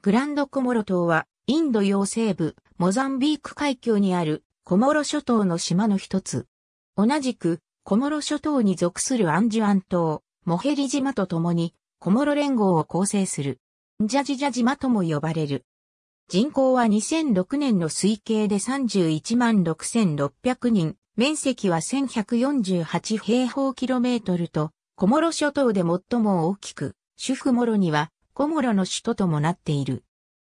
グランドコモロ島は、インド洋西部、モザンビーク海峡にある、コモロ諸島の島の一つ。同じく、コモロ諸島に属するアンジュアン島、モヘリ島と共に、コモロ連合を構成する、ジャジジャ島とも呼ばれる。人口は2006年の推計で31万6600人、面積は1148平方キロメートルと、コモロ諸島で最も大きく、主婦モロにはコモロの首都ともなっている。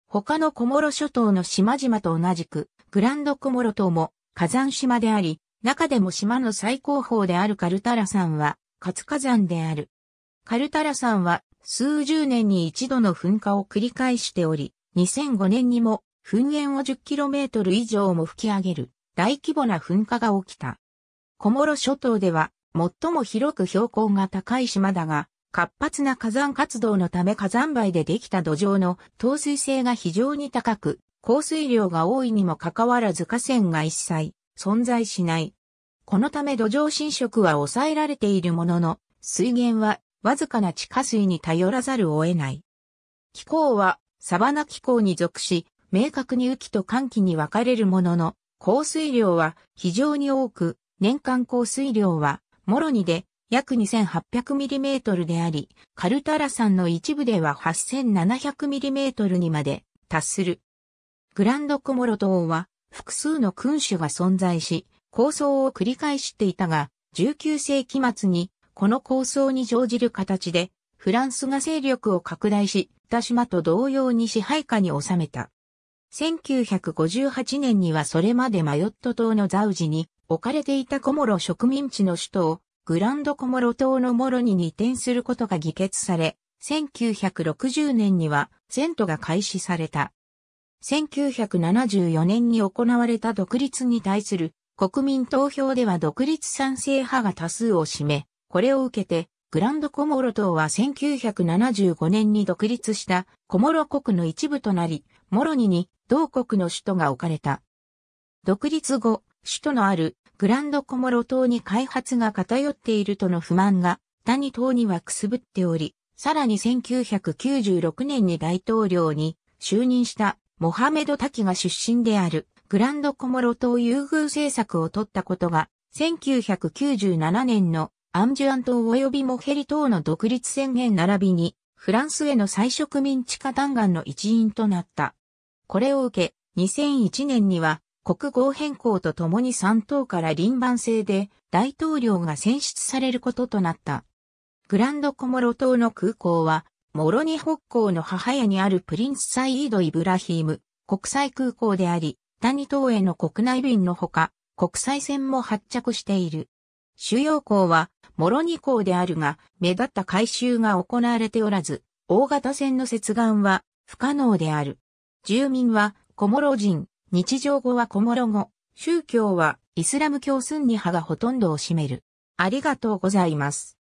他のコモロ諸島の島々と同じく、グランドコモロ島も火山島であり、中でも島の最高峰であるカルタラ山は活火山である。カルタラ山は数十年に一度の噴火を繰り返しており、2005年にも噴煙を 10km 以上も吹き上げる大規模な噴火が起きた。コモロ諸島では最も広く標高が高い島だが、活発な火山活動のため火山灰でできた土壌の透水性が非常に高く、降水量が多いにもかかわらず河川が一切存在しない。このため土壌侵食は抑えられているものの、水源はわずかな地下水に頼らざるを得ない。気候はサバナ気候に属し、明確に雨季と寒季に分かれるものの、降水量は非常に多く、年間降水量は、もろにで約 2800mm であり、カルタラ山の一部では 8700mm にまで達する。グランドコモロ島は複数の君主が存在し、構想を繰り返していたが、19世紀末にこの構想に乗じる形で、フランスが勢力を拡大し、田島と同様に支配下に収めた。1958年にはそれまでマヨット島のザウジに置かれていたコモロ植民地の首都をグランドコモロ島のモロに移転することが議決され、1960年にはン都が開始された。1974年に行われた独立に対する国民投票では独立賛成派が多数を占め、これを受けて、グランドコモロ島は1975年に独立したコモロ国の一部となり、モロニに同国の首都が置かれた。独立後、首都のあるグランドコモロ島に開発が偏っているとの不満が、谷島にはくすぶっており、さらに1996年に大統領に就任したモハメド・タキが出身であるグランドコモロ島優遇政策を取ったことが、1997年のアンジュアン島及びモヘリ島の独立宣言並びに、フランスへの再植民地化弾丸の一員となった。これを受け、2001年には国号変更とともに3党から輪番制で大統領が選出されることとなった。グランドコモロ島の空港は、モロニ北港の母屋にあるプリンスサイード・イブラヒーム国際空港であり、谷島への国内便のほか、国際線も発着している。主要港は、モロニ港であるが、目立った改修が行われておらず、大型船の接岸は不可能である。住民は、コモロ人、日常語はコモロ語、宗教はイスラム教スンニ派がほとんどを占める。ありがとうございます。